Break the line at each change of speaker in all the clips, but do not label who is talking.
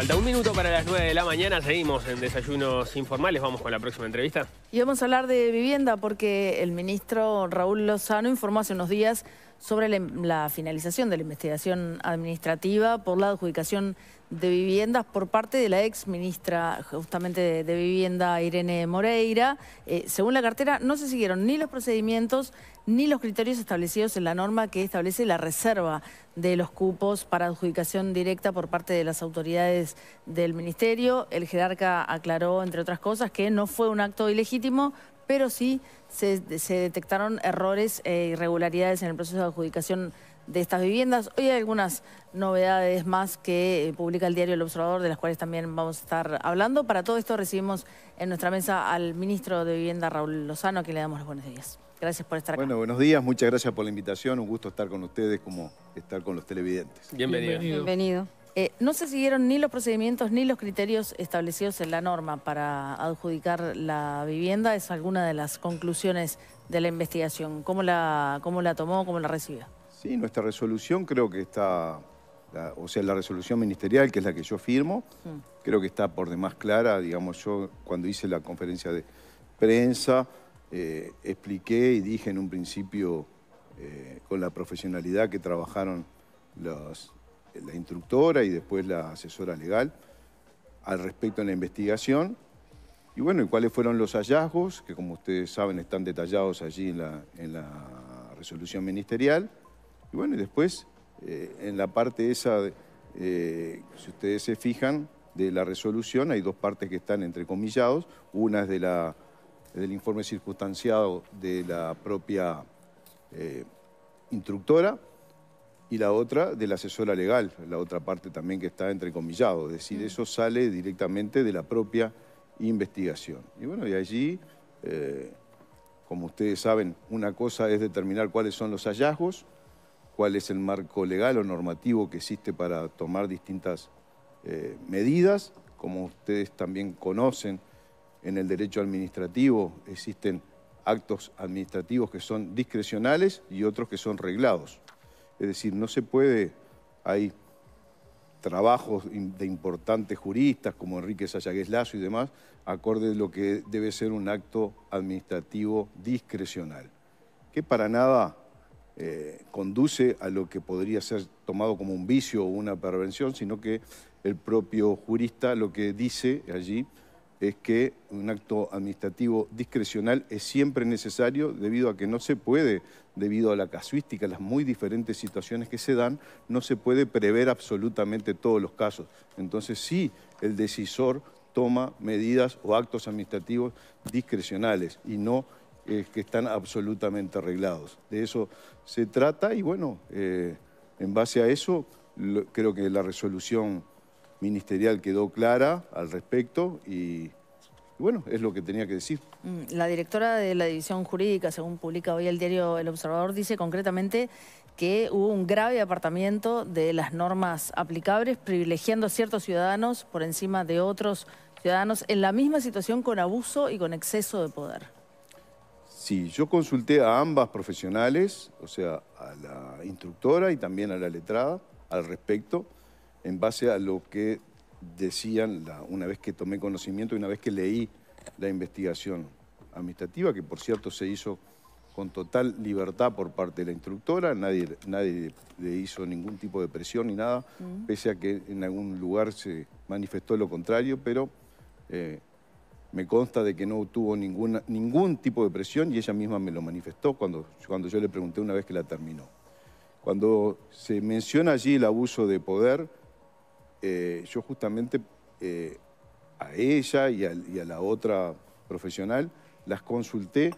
Falta un minuto para las 9 de la mañana, seguimos en desayunos informales, vamos con la próxima entrevista.
Y vamos a hablar de vivienda porque el ministro Raúl Lozano informó hace unos días sobre la, finalización de la investigación administrativa por la adjudicación de viviendas por parte de la ex ministra justamente de, Vivienda, Irene Moreira. Eh, según la cartera, no se siguieron ni los procedimientos ni los criterios establecidos en la norma que establece la reserva de los cupos para adjudicación directa por parte de las autoridades del Ministerio. El jerarca aclaró, entre otras cosas, que no fue un acto ilegítimo, pero sí se, detectaron errores e irregularidades en el proceso de adjudicación de estas viviendas. Hoy hay algunas novedades más que eh, publica el diario El Observador, de las cuales también vamos a estar hablando. Para todo esto recibimos en nuestra mesa al ministro de Vivienda, Raúl Lozano, a quien le damos los buenos días. Gracias por estar acá. Bueno, buenos
días, muchas gracias por la invitación. Un gusto estar con ustedes como estar con los televidentes.
Bienvenido.
Bienvenido. Eh, no se siguieron ni los procedimientos ni los criterios establecidos en la norma para adjudicar la vivienda. Es alguna de las conclusiones de la investigación. ¿Cómo la, la tomó? ¿Cómo la recibió?
Sí, nuestra resolución creo que está, o sea, la resolución ministerial, que es la que yo firmo, mm. creo que está por demás clara. Digamos, yo cuando hice la conferencia de prensa eh, expliqué y dije en un principio eh, con la profesionalidad que trabajaron los la instructora y después la asesora legal al respecto en la investigación. Y bueno, ¿y cuáles fueron los hallazgos? Que como ustedes saben están detallados allí en la, en la resolución ministerial. Y bueno, y después eh, en la parte esa, eh, si ustedes se fijan, de la resolución hay dos partes que están entrecomillados. Una es de la, del informe circunstanciado de la propia eh, instructora y la otra de la asesora legal, la otra parte también que está entrecomillado. Es decir, mm. eso sale directamente de la propia investigación. Y bueno, y allí, eh, como ustedes saben, una cosa es determinar cuáles son los hallazgos, cuál es el marco legal o normativo que existe para tomar distintas eh, medidas. Como ustedes también conocen, en el derecho administrativo existen actos administrativos que son discrecionales y otros que son reglados. Es decir, no se puede, hay trabajos de importantes juristas como Enrique Sayagués Lazo y demás, acorde de lo que debe ser un acto administrativo discrecional, que para nada eh, conduce a lo que podría ser tomado como un vicio o una prevención, sino que el propio jurista lo que dice allí es que un acto administrativo discrecional es siempre necesario debido a que no se puede, debido a la casuística, las muy diferentes situaciones que se dan, no se puede prever absolutamente todos los casos. Entonces sí, el decisor toma medidas o actos administrativos discrecionales y no eh, que están absolutamente arreglados. De eso se trata y bueno, eh, en base a eso creo que la resolución ministerial quedó clara al respecto y bueno, es lo que tenía que decir.
Mm, la directora de la División Jurídica, según publica hoy el diario El Observador, dice concretamente que hubo un grave apartamiento de las normas aplicables, privilegiando a ciertos ciudadanos por encima de otros ciudadanos, en la misma situación con abuso y con exceso de poder.
Sí, yo consulté a ambas profesionales, o sea, a la instructora y también a la letrada, al respecto en base a lo que decían una vez que tomé conocimiento y una vez que leí la investigación administrativa, que por cierto se hizo con total libertad por parte de la instructora, nadie, nadie le hizo ningún tipo de presión ni nada, mm. pese a que en algún lugar se manifestó lo contrario, pero eh, me consta de que no tuvo ninguna, ningún tipo de presión y ella misma me lo manifestó cuando, cuando yo le pregunté una vez que la terminó. Cuando se menciona allí el abuso de poder, eh, yo justamente eh, a ella y a, la otra profesional las consulté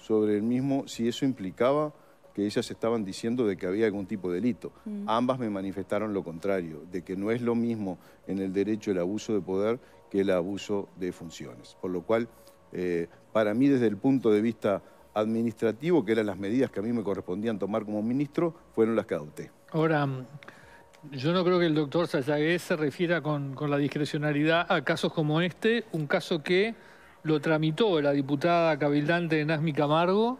sobre el mismo si eso implicaba que ellas estaban diciendo de que había algún tipo de delito. Mm. Ambas me manifestaron lo contrario, de que no es lo mismo en el derecho el abuso de poder que el abuso de funciones. Por lo cual, eh, para mí desde el punto de vista administrativo, que eran las medidas que a mí me correspondían tomar como ministro, fueron las que adopté.
Ahora, yo no creo que el doctor Sayagués se refiera con, la discrecionalidad a casos como este, un caso que lo tramitó la diputada cabildante Nazmi Camargo,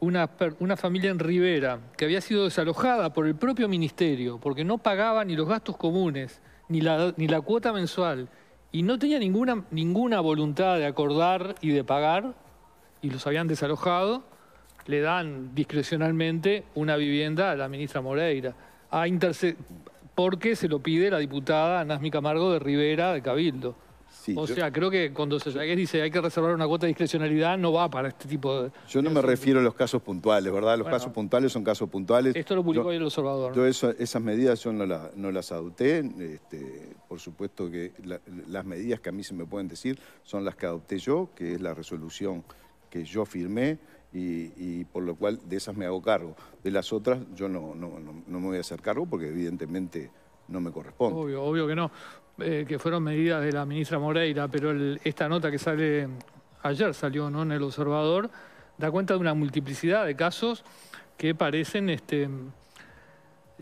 una, una, familia en Rivera que había sido desalojada por el propio ministerio porque no pagaba ni los gastos comunes, ni la, ni la cuota mensual, y no tenía ninguna, ninguna voluntad de acordar y de pagar, y los habían desalojado, le dan discrecionalmente una vivienda a la ministra Moreira a porque se lo pide la diputada Nazmi Camargo de Rivera de Cabildo. o sea, creo que cuando se dice hay que reservar una cuota de discrecionalidad, no va para este tipo de... Yo no me refiero
a los casos puntuales, ¿verdad? Los casos puntuales son casos puntuales. Esto lo publicó
el observador. Yo
esas medidas yo no, las adopté. Este, por supuesto que las medidas que a mí se me pueden decir son las que adopté yo, que es la resolución que yo firmé y, por lo cual de esas me hago cargo. De las otras yo no, no, me voy a hacer cargo porque evidentemente no me corresponde.
Obvio, obvio que no, eh, que fueron medidas de la ministra Moreira, pero esta nota que sale ayer, salió ¿no? en El Observador, da cuenta de una multiplicidad de casos que parecen este,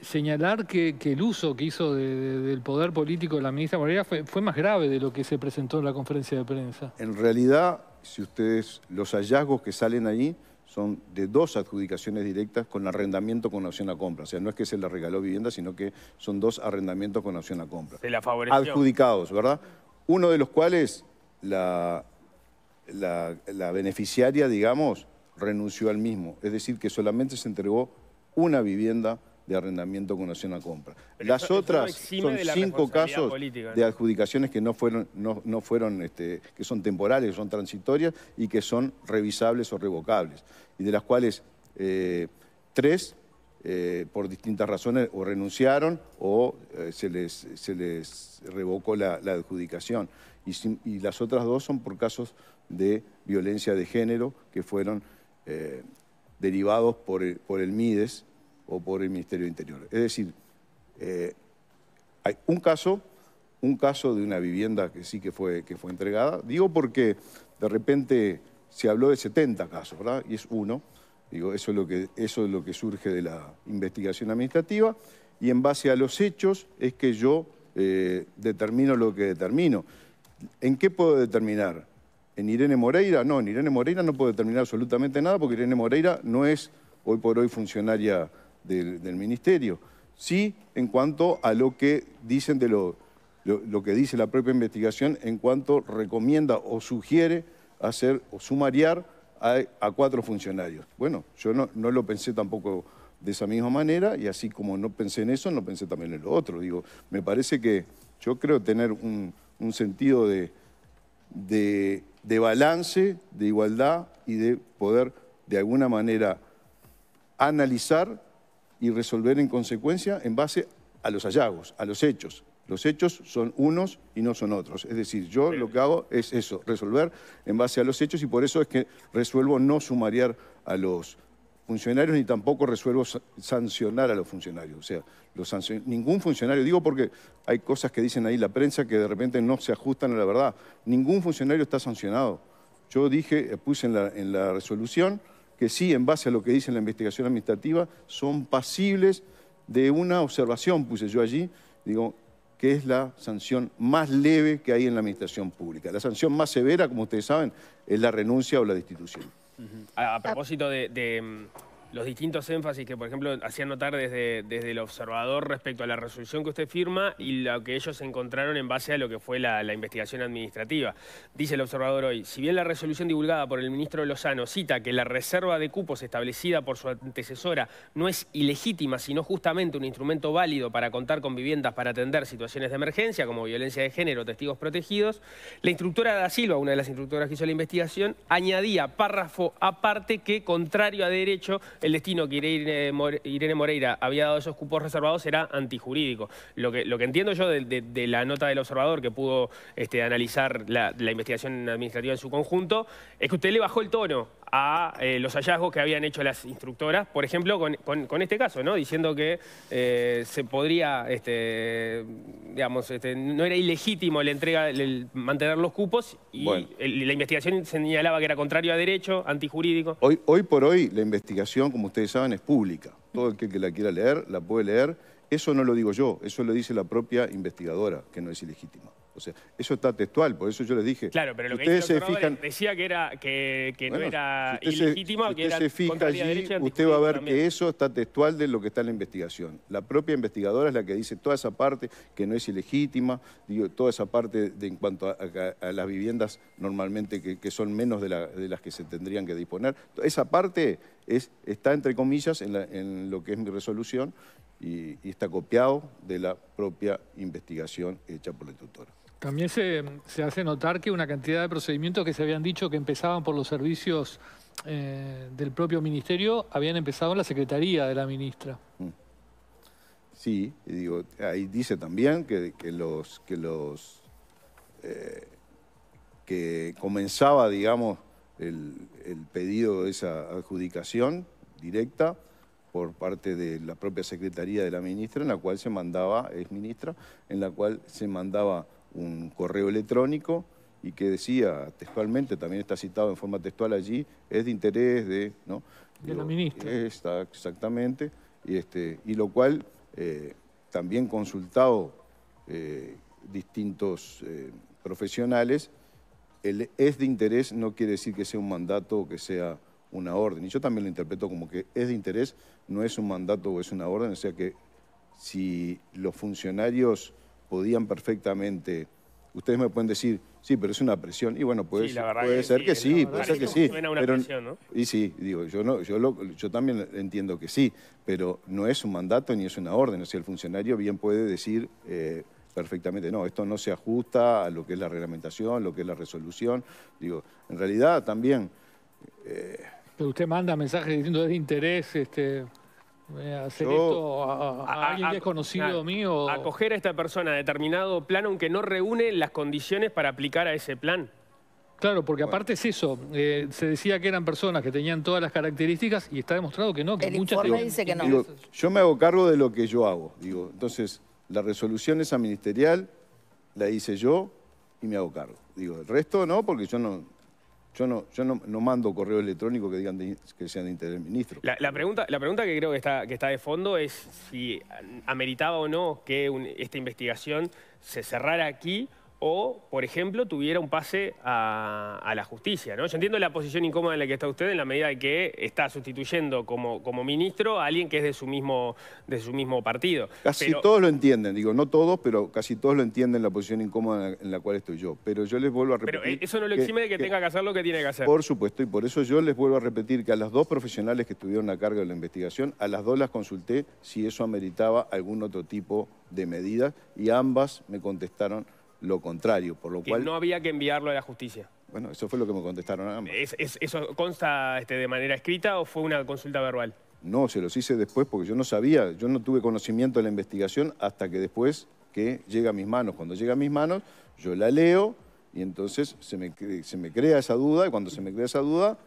señalar que, el uso que hizo del poder político de la ministra Moreira fue, fue más grave de lo que se presentó en la conferencia de prensa.
En realidad, si ustedes, los hallazgos que salen ahí son de dos adjudicaciones directas con arrendamiento con opción a compra. O sea, no es que se la regaló vivienda, sino que son dos arrendamientos con opción a compra. Se la favoreció. Adjudicados, ¿verdad? Uno de los cuales la beneficiaria, digamos, renunció al mismo. Es decir, que solamente se entregó una vivienda de arrendamiento con opción a compra. Las otras son cinco casos de adjudicaciones que no fueron, no, fueron este, que son temporales, que son transitorias y que son revisables o revocables. Y de las cuales eh, tres eh, por distintas razones o renunciaron o eh, se, les, se les revocó la, adjudicación. Y, las otras dos son por casos de violencia de género que fueron derivados por por el MIDES o por el Ministerio de Interior. Es decir, eh, hay un caso, un caso de una vivienda que sí que fue, que fue entregada. Digo porque de repente se habló de 70 casos, ¿verdad? Y es uno. Digo, eso es lo que, eso es lo que surge de la investigación administrativa y en base a los hechos es que yo eh, determino lo que determino. ¿En qué puedo determinar? ¿En Irene Moreira? No, en Irene Moreira no puedo determinar absolutamente nada porque Irene Moreira no es hoy por hoy funcionaria del, Ministerio. Sí, en cuanto a lo que dicen de lo, lo, que dice la propia investigación en cuanto recomienda o sugiere hacer o sumariar a, cuatro funcionarios. Bueno, yo no, no, lo pensé tampoco de esa misma manera y así como no pensé en eso, no pensé también en lo otro. Digo, me parece que yo creo tener un, sentido de, de, de balance, de igualdad y de poder de alguna manera analizar y resolver en consecuencia en base a los hallazgos, a los hechos. Los hechos son unos y no son otros. Es decir, yo lo que hago es eso, resolver en base a los hechos y por eso es que resuelvo no sumariar a los funcionarios ni tampoco resuelvo sancionar a los funcionarios. O sea, los ningún funcionario, digo porque hay cosas que dicen ahí la prensa que de repente no se ajustan a la verdad. Ningún funcionario está sancionado. Yo dije, eh, puse en la, en la resolución que sí, en base a lo que dice la investigación administrativa, son pasibles de una observación, puse yo allí, digo, que es la sanción más leve que hay en la administración pública. La sanción más severa, como ustedes saben, es la renuncia o la destitución.
a, propósito de los distintos énfasis que, por ejemplo, hacían notar desde, desde el observador respecto a la resolución que usted firma y lo que ellos encontraron en base a lo que fue la, investigación administrativa. Dice el observador hoy, si bien la resolución divulgada por el ministro Lozano cita que la reserva de cupos establecida por su antecesora no es ilegítima, sino justamente un instrumento válido para contar con viviendas para atender situaciones de emergencia, como violencia de género, testigos protegidos, la instructora da Silva, una de las instructoras que hizo la investigación, añadía párrafo aparte que, contrario a derecho, el destino que Irene Moreira había dado esos cupos reservados era antijurídico. Lo que, entiendo yo de, la nota del observador que pudo este, analizar la, la investigación administrativa en su conjunto, es que usted le bajó el tono a eh, los hallazgos que habían hecho las instructoras, por ejemplo, con, este caso, ¿no? diciendo que eh, se podría, este, digamos, este, no era ilegítimo la entrega, el mantener los cupos y la investigación señalaba que era contrario a derecho, antijurídico.
Hoy, hoy por hoy la investigación, como ustedes saben, es pública. Todo el que la quiera leer, la puede leer. Eso no lo digo yo, eso lo dice la propia investigadora, que no es ilegítima. O sea, eso está textual, por eso yo les dije. Claro, pero lo que dice fijan...
decía que, era, que, no era si que usted era
se usted va a ver que eso está textual de lo que está en la investigación. La propia investigadora es la que dice toda esa parte que no es ilegítima, toda esa parte de, en cuanto a, las viviendas normalmente que, son menos de, las que se tendrían que disponer. Esa parte está, entre comillas, en, lo que es mi resolución y, está copiado de la propia investigación hecha por la tutor.
También se, hace notar que una cantidad de procedimientos que se habían dicho que empezaban por los servicios eh, del propio ministerio habían empezado en la secretaría de la ministra. Mm.
Sí, digo, ahí dice también que, los que los eh, que comenzaba, digamos, el, el, pedido de esa adjudicación directa por parte de la propia secretaría de la ministra, en la cual se mandaba, es ministra, en la cual se mandaba un correo electrónico y que decía textualmente, también está citado en forma textual allí, es de interés de... ¿no? De la ministra. Está, exactamente. Y, este, y lo cual, eh, también consultado eh, distintos eh, profesionales, el es de interés no quiere decir que sea un mandato o que sea una orden. Y yo también lo interpreto como que es de interés, no es un mandato o es una orden, o sea que si los funcionarios podían perfectamente... Ustedes me pueden decir, sí, pero es una presión. Y bueno, puede, puede ser que, sí, puede ser que sí. Y sí, digo, yo, no, yo, yo también entiendo que sí, pero no es un mandato ni es una orden. O el funcionario bien puede decir eh, perfectamente, no, esto no se ajusta a lo que es la reglamentación, lo que es la resolución. Digo, en realidad
también... Eh,
pero usted manda mensajes diciendo de interés, este a eh, hacer esto a, alguien
mío. Acoger a esta persona a determinado plan, aunque no reúne las condiciones para aplicar a ese plan.
Claro, porque aparte es eso. Eh, se decía que eran personas que tenían todas las características y está demostrado que no. Que El informe dice que no.
yo me hago cargo de lo que yo hago. Digo, entonces, la resolución esa ministerial la hice yo y me hago cargo. Digo, el resto no, porque yo no, yo no, yo no, mando correo electrónico que digan que sean de interés del ministro. La,
pregunta, la pregunta que creo que está, que está de fondo es si ameritaba o no que esta investigación se cerrara aquí o, por ejemplo, tuviera un pase a, la justicia. ¿no? Yo entiendo la posición incómoda en la que está usted en la medida de que está sustituyendo como, ministro a alguien que es de su mismo, partido. Casi todos
lo entienden, digo, no todos, pero casi todos lo entienden la posición incómoda en la, cual estoy yo. Pero yo les vuelvo a repetir... Pero eso no lo exime de que, tenga
que hacer lo que tiene que hacer. Por
supuesto, y por eso yo les vuelvo a repetir que a las dos profesionales que estuvieron a cargo de la investigación, a las dos las consulté si eso ameritaba algún otro tipo de medidas y ambas me contestaron lo contrario, por lo cual... no
había que enviarlo a la justicia. Bueno, eso fue lo que me contestaron a eso consta este, de manera escrita o fue una consulta verbal?
No, se los hice después porque yo no sabía, yo no tuve conocimiento de la investigación hasta que después que llega a mis manos. Cuando llega a mis manos, yo la leo y entonces se me, se me crea esa duda y cuando se me crea esa duda,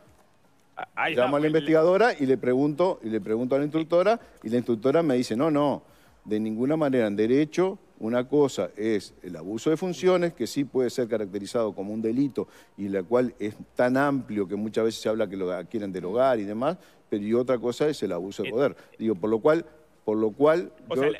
ah, llamo a la investigadora y le pregunto y le pregunto a la instructora y la instructora me dice, no, no, de ninguna manera en derecho una cosa es el abuso de funciones, que sí puede ser caracterizado como un delito y la cual es tan amplio que muchas veces se habla que lo quieren del hogar y demás, pero y otra cosa es el abuso de eh, poder. Digo, por lo cual por lo cual...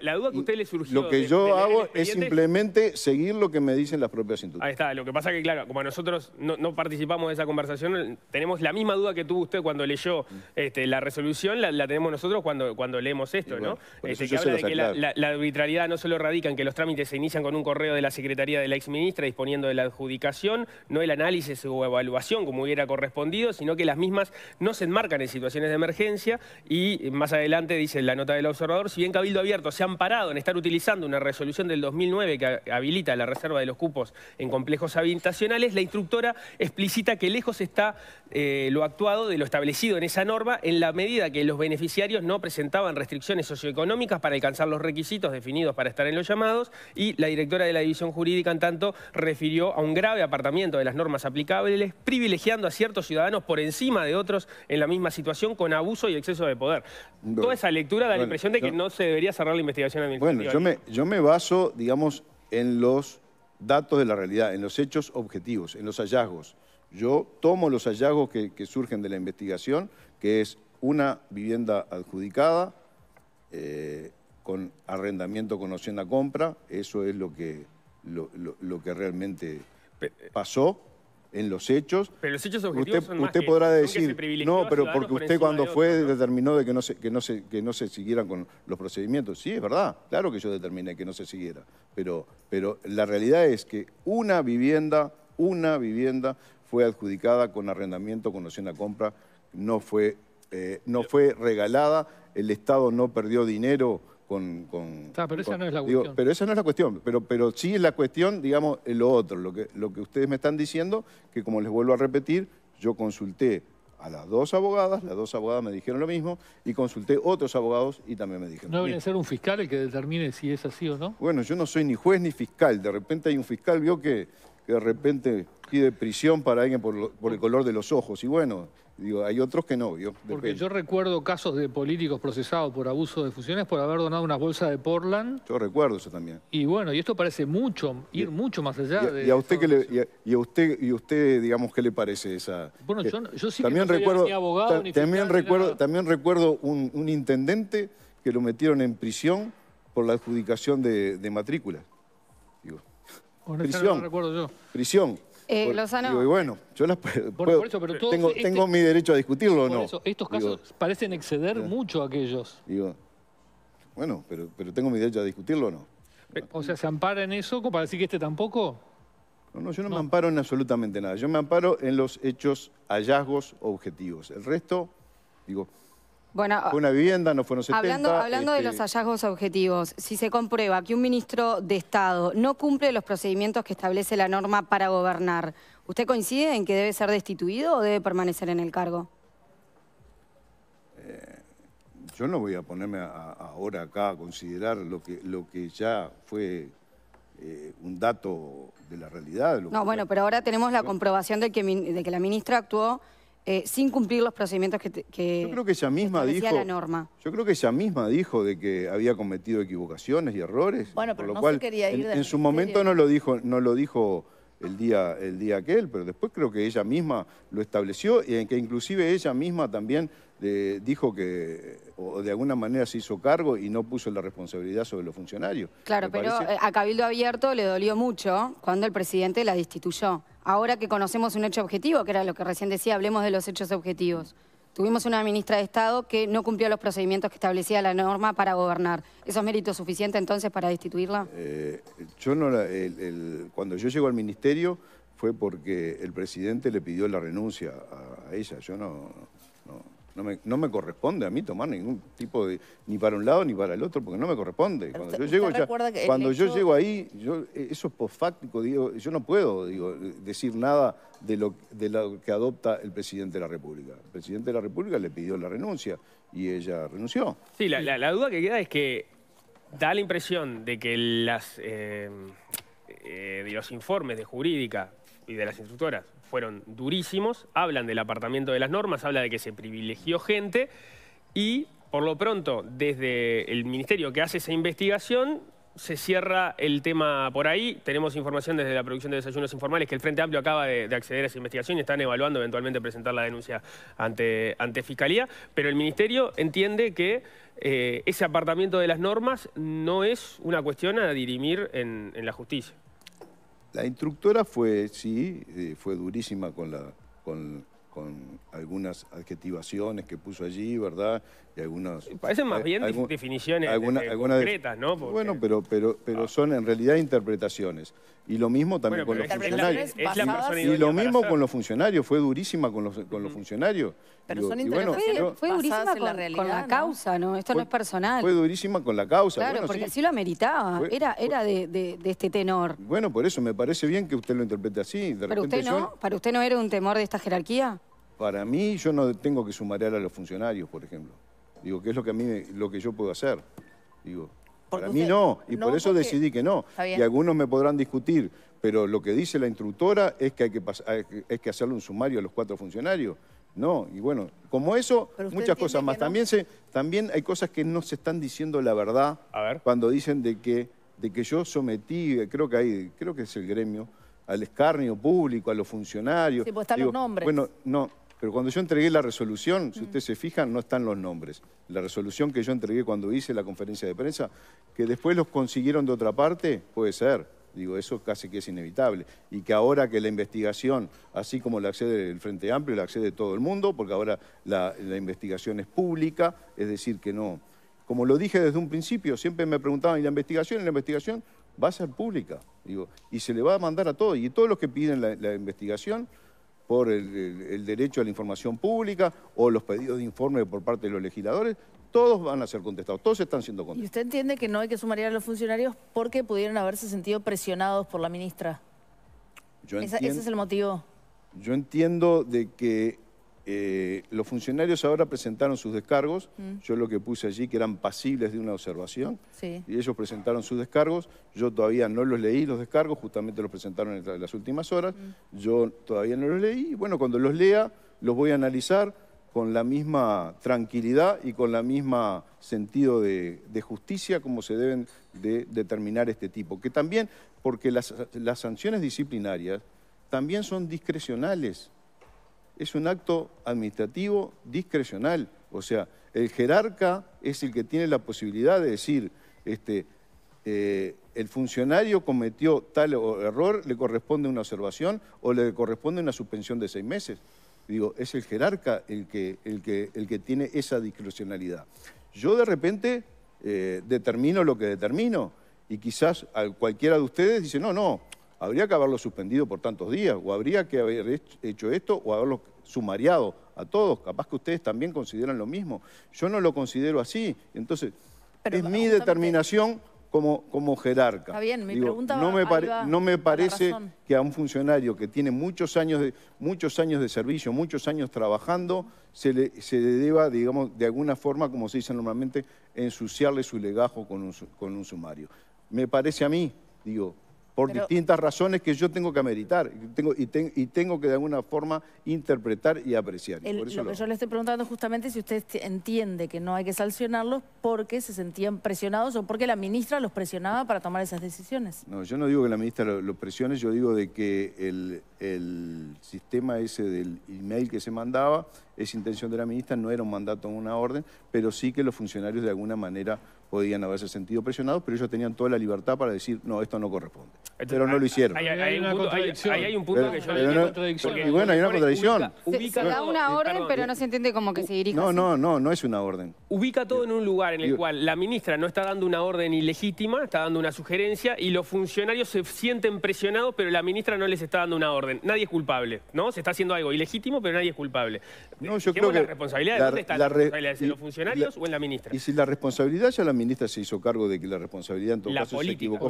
la duda que usted le surgió... Lo que yo hago es
simplemente seguir lo que me dicen las propias instituciones.
Ahí está, lo que pasa es que, claro, como nosotros no, participamos de esa conversación, tenemos la misma duda que tuvo usted cuando leyó mm. este, la resolución, la, tenemos nosotros cuando, cuando leemos esto, ¿no? Este, que habla de que la, la, arbitrariedad no solo radica en que los trámites se inician con un correo de la Secretaría de la exministra disponiendo de la adjudicación, no el análisis o evaluación como hubiera correspondido, sino que las mismas no se enmarcan en situaciones de emergencia y más adelante dice la nota del observador si bien Cabildo Abierto se han parado en estar utilizando una resolución del 2009 que habilita la reserva de los cupos en complejos habitacionales, la instructora explicita que lejos está eh, lo actuado de lo establecido en esa norma en la medida que los beneficiarios no presentaban restricciones socioeconómicas para alcanzar los requisitos definidos para estar en los llamados y la directora de la división jurídica, en tanto, refirió a un grave apartamiento de las normas aplicables, privilegiando a ciertos ciudadanos por encima de otros en la misma situación con abuso y exceso de poder. Toda esa lectura da la impresión de que no se debería cerrar la investigación administrativa. Bueno, yo me,
yo me baso, digamos, en los datos de la realidad, en los hechos objetivos, en los hallazgos. Yo tomo los hallazgos que, surgen de la investigación, que es una vivienda adjudicada eh, con arrendamiento con opción a compra. Eso es lo que, lo que realmente eh, pasó en los hechos.
Pero los hechos usted, usted podrá decir, no, pero porque usted cuando fue
determinó de que no se que no se que no se siguieran con los procedimientos. Sí, es verdad. Claro que yo determiné que no se siguiera, pero pero la realidad es que una vivienda, una vivienda fue adjudicada con arrendamiento con noción de compra, no fue eh, no fue regalada, el Estado no perdió dinero con...
pero, esa no es la
cuestión. pero Pero, sí es la cuestión, digamos, lo otro, lo que, lo que ustedes me están diciendo, que como les vuelvo a repetir, yo consulté a las dos abogadas, las dos abogadas me dijeron lo mismo, y consulté otros abogados y también me dijeron
¿No debería ser un fiscal el que determine si es así o no? Bueno, yo no soy ni juez ni fiscal, de repente
hay un fiscal, vio que, que de repente pide prisión para alguien por, por el color de los ojos, y bueno, Digo, hay otros que no, yo. Porque
yo recuerdo casos de políticos procesados por abuso de fusiones por haber donado una bolsa de Portland.
Yo recuerdo eso también.
Y bueno, y esto parece mucho, ir mucho más allá y de. Y a usted
que le, y, usted, digamos, ¿qué le parece esa? Bueno, eh, yo, sí también que no recuerdo, abogado, también recuerdo, también recuerdo un, intendente que lo metieron en prisión por la adjudicación de, matrícula.
matrículas. prisión,
Prisión.
Eh, y
bueno, yo este tengo, mi derecho a discutirlo o no. estos casos
parecen exceder eh, mucho a aquellos.
bueno, pero, pero tengo mi derecho a discutirlo o no.
Eh, o sea, ¿se ampara en eso para decir que este tampoco?
No, no, yo no, me amparo en absolutamente nada. Yo me amparo en los hechos, hallazgos, objetivos. El resto, digo, Ah, fue una vivienda, no fueron 70. Hablando, hablando de este, los
hallazgos objetivos, si se comprueba que un ministro de Estado no cumple los procedimientos que establece la norma para gobernar, ¿usted coincide en que debe ser destituido o debe permanecer en el cargo?
Eh, yo no voy a ponerme ahora acá a considerar lo que, lo que ya fue eh, un dato de la realidad. no,
bueno, pero ahora tenemos la comprobación de de que la ministra actuó eh, sin cumplir los procedimientos que, que, yo creo que
ella misma dijo la norma. Yo creo que ella misma dijo de que había cometido equivocaciones y errores. Bueno, pero lo no cual, se quería ir en, en su momento no lo dijo, no lo dijo el día, el día aquel, pero después creo que ella misma lo estableció y en que inclusive ella misma también eh, dijo que o de alguna manera se hizo cargo y no puso la responsabilidad sobre los funcionarios.
Claro, pero eh, a Cabildo Abierto le dolió mucho cuando el presidente la destituyó ahora que conocemos un hecho objetivo, que era lo que recién decía, hablemos de los hechos objetivos. Tuvimos una ministra de Estado que no cumplió los procedimientos que establecía la norma para gobernar. ¿Eso es mérito suficiente entonces para destituirla?
Eh, yo no cuando yo llego al ministerio fue porque el presidente le pidió la renuncia a, a ella. Yo no, no me, corresponde a mí tomar ningún tipo de... ni para un lado ni para el otro, porque no me corresponde. Cuando yo llego, ahí, yo, eso es posfáctico, digo, yo no puedo decir nada de lo, de que adopta el presidente de la República. El presidente de la República le pidió la renuncia y ella renunció.
Sí, la, duda que queda es que da la impresión de que las, eh, eh, los informes de jurídica y de las instructoras fueron durísimos, hablan del apartamiento de las normas, habla de que se privilegió gente y por lo pronto desde el ministerio que hace esa investigación se cierra el tema por ahí. Tenemos información desde la producción de desayunos informales que el Frente Amplio acaba de, acceder a esa investigación y están evaluando eventualmente presentar la denuncia ante, ante Fiscalía. Pero el Ministerio entiende que eh, ese apartamiento de las normas no es una cuestión a dirimir en, en la justicia
la instructora fue, sí, eh, fue durísima con la, con, con, algunas adjetivaciones que puso allí, ¿verdad? Y algunas... Parecen más eh, bien
definiciones eh, concretas,
¿no? Bueno, pero, pero, pero ah. son en realidad interpretaciones. Y lo mismo también con los funcionarios. y lo mismo con los funcionarios, fue durísima con los, con los funcionarios. Pero son fue, durísima con la, con la
causa, ¿no? Esto no es personal. Fue
durísima con la causa. Claro, porque sí. así
lo ameritaba. era era de, este tenor. Bueno,
por eso me parece bien que usted lo interprete así. usted no?
¿Para usted no era un temor de esta jerarquía?
Para mí, yo no tengo que sumarear a los funcionarios, por ejemplo. Digo, ¿qué es lo que a mí, lo que yo puedo hacer? Digo, para mí no, y por eso decidí que no. Y algunos me podrán discutir, pero lo que dice la instructora es que hay que, es que hacerle un sumario a los cuatro funcionarios. No, y bueno, como eso, muchas cosas más. También, se, también hay cosas que no se están diciendo la verdad cuando dicen de que, de que yo sometí, creo que hay, creo que es el gremio, al escarnio público, a los funcionarios. Sí, pues los Bueno, no, pero cuando yo entregué la resolución, si mm. ustedes se fijan, no están los nombres. La resolución que yo entregué cuando hice la conferencia de prensa, que después los consiguieron de otra parte, puede ser. Digo, eso casi que es inevitable. Y que ahora que la investigación, así como la accede el Frente Amplio, la accede todo el mundo, porque ahora la, investigación es pública, es decir, que no... Como lo dije desde un principio, siempre me preguntaban, ¿y la investigación? ¿Y la investigación? Va a ser pública. Digo, y se le va a mandar a todos. Y todos los que piden la investigación por el, derecho a la información pública o los pedidos de informe por parte de los legisladores, todos van a ser contestados, todos están siendo contestados.
¿Y usted entiende que no hay que sumar a los funcionarios porque pudieron haberse sentido presionados por la ministra?
ese es el motivo. Yo entiendo de que eh, los funcionarios ahora presentaron sus descargos, mm. yo lo que puse allí que eran pasibles de una observación, y ellos presentaron sus descargos, yo todavía no los leí los descargos, justamente los presentaron en las últimas horas, mm. yo todavía no los leí, y bueno, cuando los lea los voy a analizar con la misma tranquilidad y con la misma sentido de, justicia como se deben de determinar este tipo, que también, porque las sanciones disciplinarias también son discrecionales, es un acto administrativo discrecional. O sea, el jerarca es el que tiene la posibilidad de decir, este, eh, el funcionario cometió tal error, le corresponde una observación o le corresponde una suspensión de seis meses. Digo, es el jerarca el que, el que, el que tiene esa discrecionalidad. Yo de repente eh, determino lo que determino y quizás a cualquiera de ustedes dice, no, no, habría que haberlo suspendido por tantos días, o habría que haber hecho esto, o haberlo sumariado a todos. Capaz que ustedes también consideran lo mismo. Yo no lo considero así. Entonces, es mi determinación como, como jerarca. Está bien, mi pregunta no me, no me parece que a un funcionario que tiene muchos años de, muchos años de servicio, muchos años trabajando, se le, se deba, digamos, de alguna forma, como se dice normalmente, ensuciarle su legajo con con un sumario. Me parece a mí, digo, por distintas razones que yo tengo que ameritar y, y, tengo que de alguna forma interpretar y apreciar. lo, que yo le
estoy preguntando justamente si usted entiende que no hay que sancionarlos porque se sentían presionados o porque la ministra los presionaba para tomar esas decisiones.
No, yo no digo que la ministra los presione, yo digo de que el, sistema ese del email que se mandaba es intención de la ministra, no era un mandato, una orden, pero sí que los funcionarios de alguna manera podían haberse sentido presionados, pero ellos tenían toda la libertad para decir, no, esto no corresponde. pero no lo hicieron. Hay, hay, un punto, que yo no, contradicción. Y bueno, hay una contradicción.
Se, da una orden, pero
no se entiende como que se dirige. No, no, no, no es una orden. Ubica todo en un lugar
en el cual la ministra no está dando una orden ilegítima, está dando una sugerencia, y los funcionarios se sienten presionados, pero la ministra no les está dando una orden. Nadie es culpable, ¿no? Se está haciendo algo ilegítimo, pero nadie es culpable. No, yo creo Responsabilidad, la, ¿Dónde está la, ¿En los funcionarios o en la ministra?
Y si la responsabilidad ya la ministra se hizo cargo de que la responsabilidad en todo la caso política, equivocó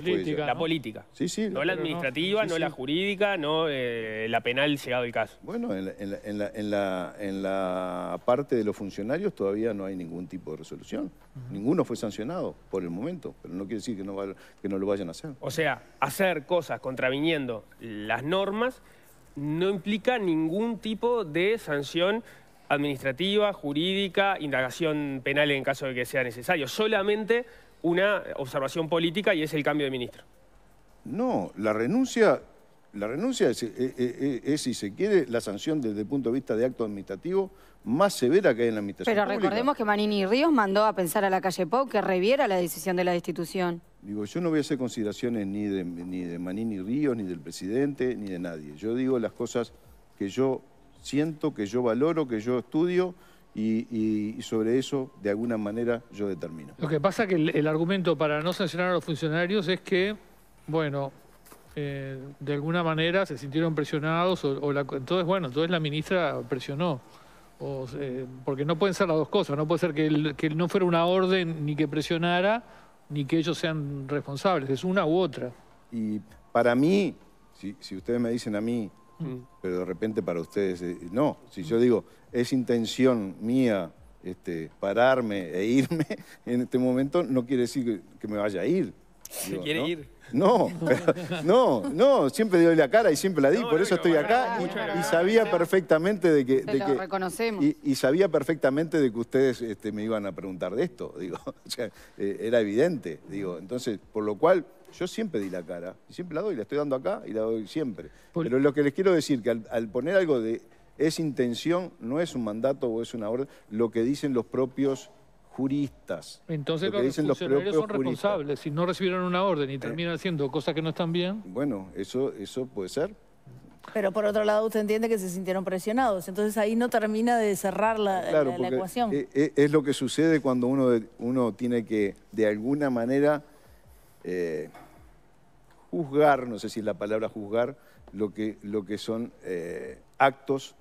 La
política. Sí, No la, administrativa, no, la jurídica, no eh, la penal llegado el caso. Bueno, en la,
en, la, parte de los funcionarios todavía no hay ningún tipo de resolución. Ninguno fue sancionado por el momento, pero no quiere decir que no lo vayan a hacer.
O sea, hacer cosas contraviniendo las normas no implica ningún tipo de sanción administrativa, jurídica, indagación penal en caso de que sea necesario. Solamente una observación política y es el cambio de ministro.
No, la renuncia, la renuncia es, eh, eh, eh, si se quiere, la sanción desde el punto de vista de acto administrativo más severa que hay en la administración Pero recordemos
que Manini Ríos mandó a pensar a la calle Pau que reviera la decisión de la destitución.
Digo, yo no voy a hacer consideraciones ni de, ni de Manini Ríos, ni del presidente, ni de nadie. Yo digo las cosas que yo siento, que yo valoro, que yo estudio y, sobre eso de alguna manera yo determino.
Lo que pasa es que el, argumento para no sancionar a los funcionarios es que, bueno, eh, de alguna manera se sintieron presionados o, entonces, bueno, entonces la ministra presionó. Eh, porque no pueden ser las dos cosas, no puede ser que, no fuera una orden ni que presionara ni que ellos sean responsables, es una u otra.
Y para mí, si, si ustedes me dicen a mí, Mm. pero de repente para ustedes, eh, no, si yo digo, es intención mía este, pararme e irme en este momento, no quiere decir que, me vaya a ir. ¿Se quiere ir? No, no, no, siempre doy la cara y siempre la di, por eso estoy acá y, sabía perfectamente de que... Y, sabía perfectamente de que ustedes este, me iban a preguntar de esto, digo, eh, era evidente, digo, entonces, por lo cual yo siempre di la cara, siempre la doy, la estoy dando acá y la doy siempre. Pero lo que les quiero decir, que al, poner algo de esa intención, no es un mandato o es una orden, lo que dicen los propios juristas. Entonces los
funcionarios son responsables, si no recibieron una orden y eh. terminan haciendo cosas que no están bien. Bueno, eso, eso puede ser.
Pero por otro lado usted entiende que se sintieron presionados, entonces ahí no termina de cerrar la, ecuación. E,
e, es, lo que sucede cuando uno, uno tiene que, de alguna manera, eh, juzgar, no sé si es la palabra juzgar, lo que, lo que son eh, actos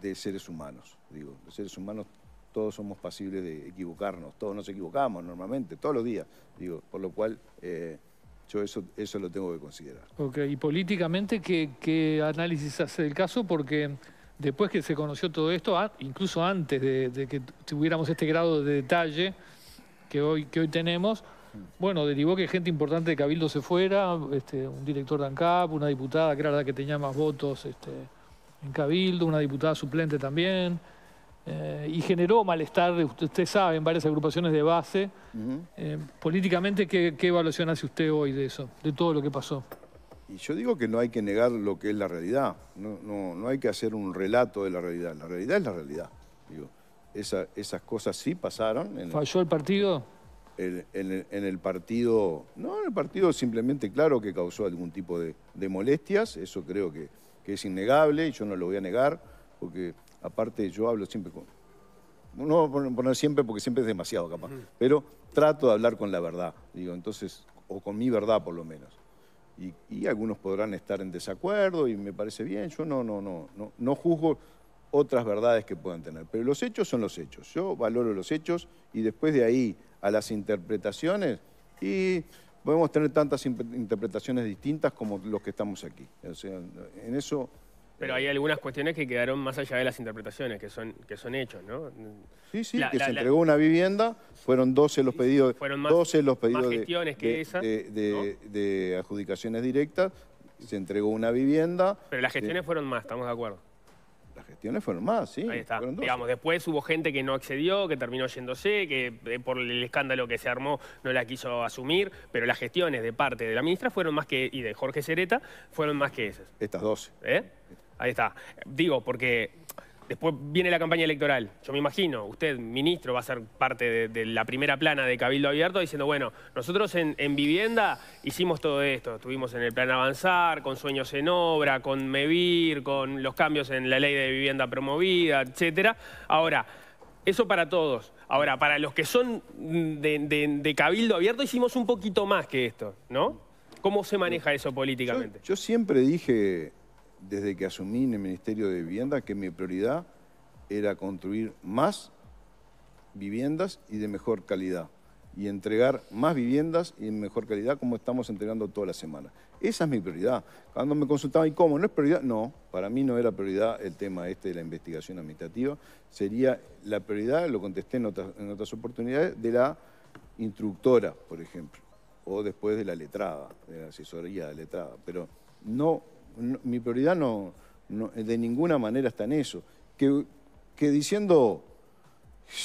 de seres humanos. Digo, los seres humanos todos somos pasibles de equivocarnos, todos nos equivocamos normalmente, todos los días. Digo, por lo cual eh, yo eso, eso lo tengo que considerar.
Ok,
y políticamente, ¿qué, análisis hace del caso? Porque después que se conoció todo esto, incluso antes de, que tuviéramos este grado de detalle que hoy, que hoy tenemos, bueno, derivó que gente importante de Cabildo se fuera, este, un director de ANCAP, una diputada que era la que tenía más votos este, en Cabildo, una diputada suplente también. Eh, y generó malestar, usted sabe, en varias agrupaciones de base. Eh, políticamente, ¿qué, evaluación hace usted hoy de eso, de todo lo que pasó?
Y yo digo que no hay que negar lo que es la realidad, no, no, no hay que hacer un relato de la realidad, la realidad es la realidad. Digo, esas cosas sí pasaron.
¿Falló el partido?
en, el partido, no en el partido simplemente claro que causó algún tipo de, molestias, eso creo que, es innegable y yo no lo voy a negar, porque aparte yo hablo siempre con, no poner siempre porque siempre es demasiado capaz, pero trato de hablar con la verdad, digo, entonces, o con mi verdad por lo menos. Y, y, algunos podrán estar en desacuerdo y me parece bien, yo no, no, no, no, no juzgo otras verdades que puedan tener, pero los hechos son los hechos, yo valoro los hechos y después de ahí a las interpretaciones y podemos tener tantas interpretaciones distintas como los que estamos aquí. en eso...
Pero eh, hay algunas cuestiones que quedaron más allá de las interpretaciones, que son, que son hechos, ¿no?
Sí, sí, que se entregó una vivienda, fueron 12 los pedidos, fueron los pedidos de, adjudicaciones directas, se entregó una vivienda.
Pero las gestiones fueron más, estamos de acuerdo
gestiones fueron más,
sí. Ahí está. Digamos, después hubo gente que no accedió, que terminó yéndose, que eh, por el escándalo que se armó no la quiso asumir, pero las gestiones de parte de la ministra fueron más que, y de Jorge Sereta fueron más que esas. Estas dos, ¿Eh? Ahí está. Digo, porque Después viene la campaña electoral. Yo me imagino, usted, ministro, va a ser parte de, la primera plana de Cabildo Abierto diciendo, bueno, nosotros en, vivienda hicimos todo esto. Estuvimos en el plan Avanzar, con Sueños en Obra, con MEVIR, con los cambios en la ley de vivienda promovida, etc. Ahora, eso para todos. Ahora, para los que son de, Cabildo Abierto hicimos un poquito más que esto, ¿no? ¿Cómo se maneja eso políticamente?
yo siempre dije desde que asumí en el Ministerio de Vivienda que mi prioridad era construir más viviendas y de mejor calidad y entregar más viviendas y en mejor calidad como estamos entregando toda la semana. Esa es mi prioridad. Cuando me consultaban, ¿y cómo? ¿No es prioridad? No, para mí no era prioridad el tema este de la investigación administrativa. Sería la prioridad, lo contesté en otras, en otras oportunidades, de la instructora, por ejemplo, o después de la letrada, de la asesoría de letrada. Pero no mi prioridad no, de ninguna manera está en eso. Que, que diciendo,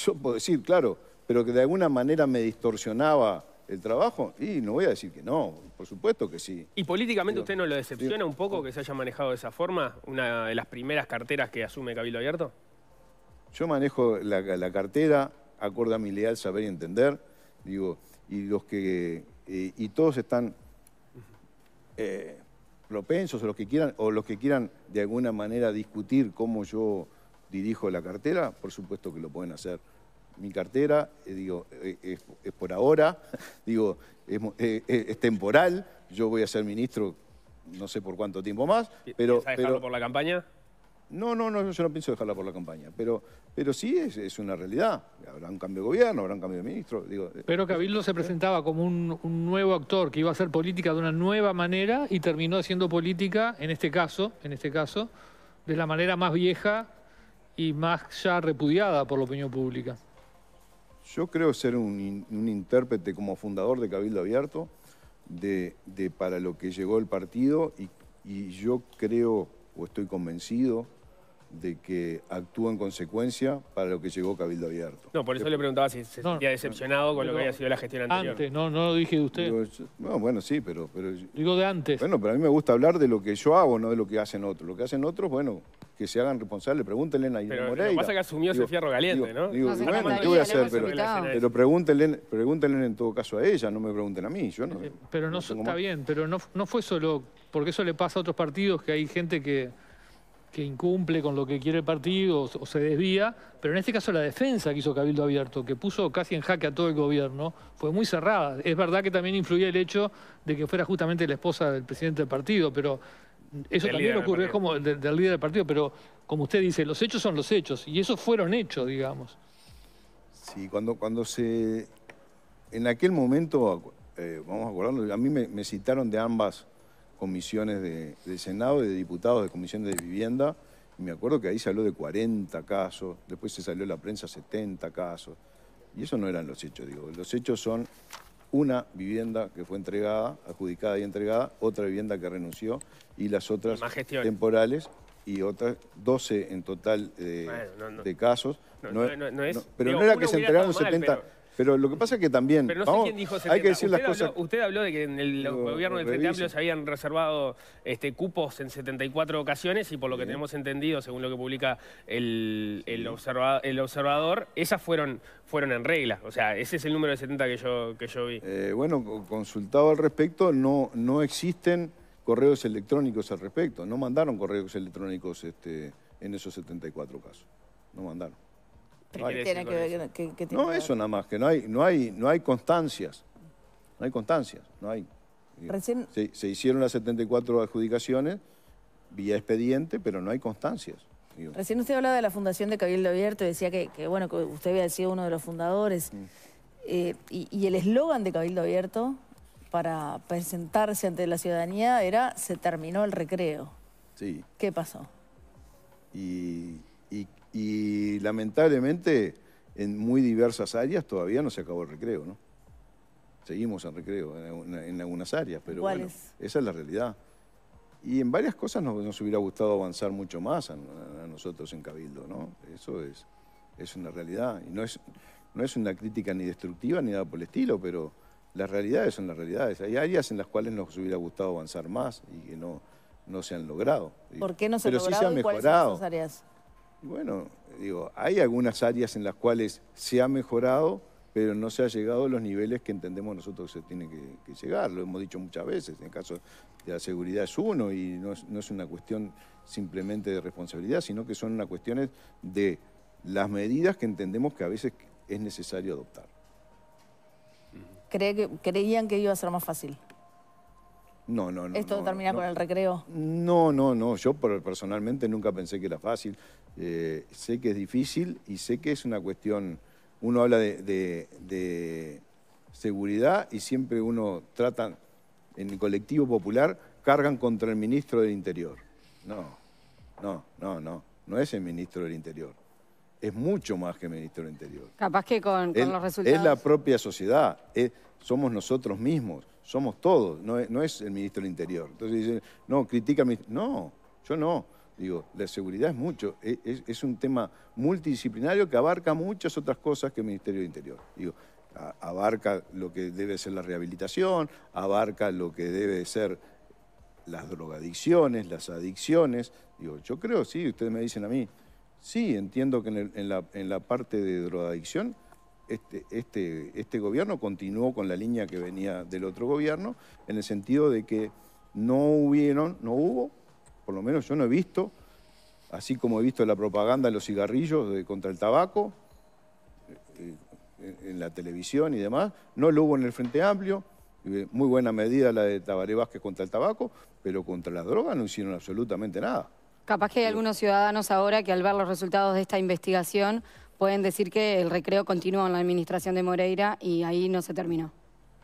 yo puedo decir, claro, pero que de alguna manera me distorsionaba el trabajo, y no voy a decir que no, por supuesto que sí.
¿Y políticamente usted no lo decepciona un poco que se haya manejado de esa forma, una de las primeras carteras que asume Cabildo Abierto?
Yo manejo la, cartera acorde a mi leal saber y entender, digo, y los que, eh, y todos están eh, propensos o los que quieran, o los que quieran de alguna manera discutir cómo yo dirijo la cartera, por supuesto que lo pueden hacer. Mi cartera, eh, digo, eh, es, por ahora, digo, eh, es, temporal, yo voy a ser ministro no sé por cuánto tiempo más, pero... por la campaña? No, no, no, yo no pienso dejarla por la campaña, pero, pero sí es, una realidad. Habrá un cambio de gobierno, habrá un cambio de ministro. Eh.
pero Cabildo se presentaba como un, nuevo actor que iba a hacer política de una nueva manera y terminó haciendo política, en este caso, en este caso, de la manera más vieja y más ya repudiada por la opinión pública.
Yo creo ser un, intérprete como fundador de Cabildo Abierto de, para lo que llegó el partido y yo creo o estoy convencido de que actúa en consecuencia para lo que llegó Cabildo Abierto.
No, por eso le preguntaba si se sentía decepcionado con lo que había sido la gestión anterior. Antes,
no, no lo dije de usted.
no, bueno, sí, pero, pero... Digo de antes. Bueno, pero a mí me gusta hablar de lo que yo hago, no de lo que hacen otros. Lo que hacen otros, bueno, que se hagan responsables, pregúntenle a Irene pero, Moreira. Lo que pasa
es que asumió ese fierro caliente, ¿no? Digo, no bueno, ¿qué voy a hacer? Pero, pero,
pregúntenle, pregúntenle en todo caso a ella, no me pregunten a mí. Yo no, eh,
pero no, está bien, pero no, no fue solo... Porque eso le pasa a otros partidos que hay gente que que incumple con lo que quiere el partido o, se desvía, pero en este caso la defensa que hizo Cabildo Abierto, que puso casi en jaque a todo el gobierno, fue muy cerrada. Es verdad que también influía el hecho de que fuera justamente la esposa del presidente del partido, pero eso también ocurrió es como del, del líder del partido, pero como usted dice, los hechos son los hechos, y esos fueron hechos, digamos.
Sí, cuando, cuando se... En aquel momento, eh, vamos a acordarnos, a mí me citaron de ambas comisiones de, del Senado, de diputados, de comisiones de vivienda, me acuerdo que ahí se habló de 40 casos, después se salió la prensa 70 casos, y eso no eran los hechos, digo, los hechos son una vivienda que fue entregada, adjudicada y entregada, otra vivienda que renunció y las otras temporales y otras 12 en total eh, de, casos. pero no era que se entregaron 70... Pero lo que pasa es que también... dijo Hay que decir las cosas...
Usted habló de que en el gobierno del Frente se habían reservado este, cupos en 74 ocasiones y por lo que tenemos entendido, según lo que publica el, observador, esas fueron, fueron en regla. O sea, ese es el número de 70 que yo, que yo vi. Eh,
bueno, consultado al respecto, no, no existen correos electrónicos al respecto. No mandaron correos electrónicos este, en esos 74 casos. No mandaron.
No tiene que no, eso
nada más, que no hay, no hay, no hay constancias. No hay constancias, no hay. Se, hicieron las 74 adjudicaciones vía expediente, pero no hay constancias.
Recién usted hablaba de la fundación de Cabildo Abierto y decía que, bueno, que usted había sido uno de los fundadores. Mm. Eh, y, el eslogan de Cabildo Abierto para presentarse ante la ciudadanía era se terminó el recreo. Sí. ¿Qué pasó?
y, y lamentablemente en muy diversas áreas todavía no se acabó el recreo, ¿no? Seguimos en recreo en, algunas áreas, pero bueno, esa es la realidad. Y en varias cosas nos, hubiera gustado avanzar mucho más a, nosotros en Cabildo, ¿no? Eso es, es una realidad. Y no es, no es una crítica ni destructiva ni nada por el estilo, pero las realidades son las realidades. Hay áreas en las cuales nos hubiera gustado avanzar más y que no, no se han logrado. ¿Por qué no se han logrado? Pero mejorado. esas
áreas? Bueno,
digo, hay algunas áreas en las cuales se ha mejorado, pero no se ha llegado a los niveles que entendemos nosotros que se tiene que, llegar. Lo hemos dicho muchas veces, en caso de la seguridad es uno y no es, una cuestión simplemente de responsabilidad, sino que son unas cuestiones de las medidas que entendemos que a veces es necesario adoptar.
¿Cree que, ¿Creían que iba a ser más fácil?
No, no, no. ¿Esto termina con el recreo? No, no, no. Yo personalmente nunca pensé que era fácil. Eh, sé que es difícil y sé que es una cuestión, uno habla de, seguridad y siempre uno trata, en el colectivo popular, cargan contra el ministro del Interior. No, no, no, no, no es el ministro del Interior. Es mucho más que el ministro del Interior.
Capaz que con, los resultados. Es la
propia sociedad, somos nosotros mismos, somos todos, no es, el ministro del Interior. Entonces dicen, no, critica al ministro. No, yo no. Digo, la seguridad es mucho, e, es, un tema multidisciplinario que abarca muchas otras cosas que el Ministerio de Interior. Digo, abarca lo que debe ser la rehabilitación, abarca lo que debe ser las drogadicciones, las adicciones. Digo, yo creo, sí, ustedes me dicen a mí, sí, entiendo que en, en, la, en la, parte de drogadicción este, este, este gobierno continuó con la línea que venía del otro gobierno, en el sentido de que no hubieron, no hubo por lo menos yo no he visto, así como he visto la propaganda de los cigarrillos de, contra el tabaco, eh, en, la televisión y demás, no lo hubo en el Frente Amplio, eh, muy buena medida la de Tabaré Vázquez contra el tabaco, pero contra las drogas no hicieron absolutamente nada.
Capaz que hay algunos ciudadanos ahora que al ver los resultados de esta investigación pueden decir que el recreo continúa en la administración de Moreira y ahí no se terminó.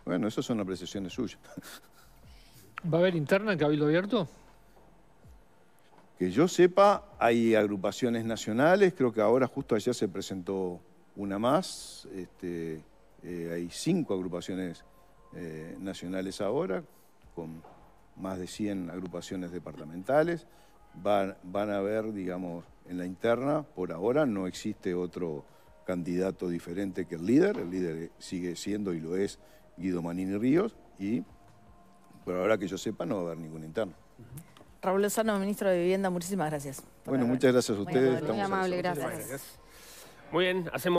Bueno, esas son apreciaciones suyas.
¿Va a haber interna en Cabildo Abierto?
Que yo sepa, hay agrupaciones nacionales, creo que ahora justo allá se presentó una más, este, eh, hay cinco agrupaciones eh, nacionales ahora, con más de 100 agrupaciones departamentales. Van, a ver, digamos, en la interna, por ahora no existe otro candidato diferente que el líder, el líder eh, sigue siendo y lo es Guido Manini Ríos, y por ahora que yo sepa no va a haber ningún interno.
Raúl Lozano, ministro de Vivienda, muchísimas gracias.
Bueno, muchas gracias a ustedes. Muy, amable, gracias. Muy bien, hacemos...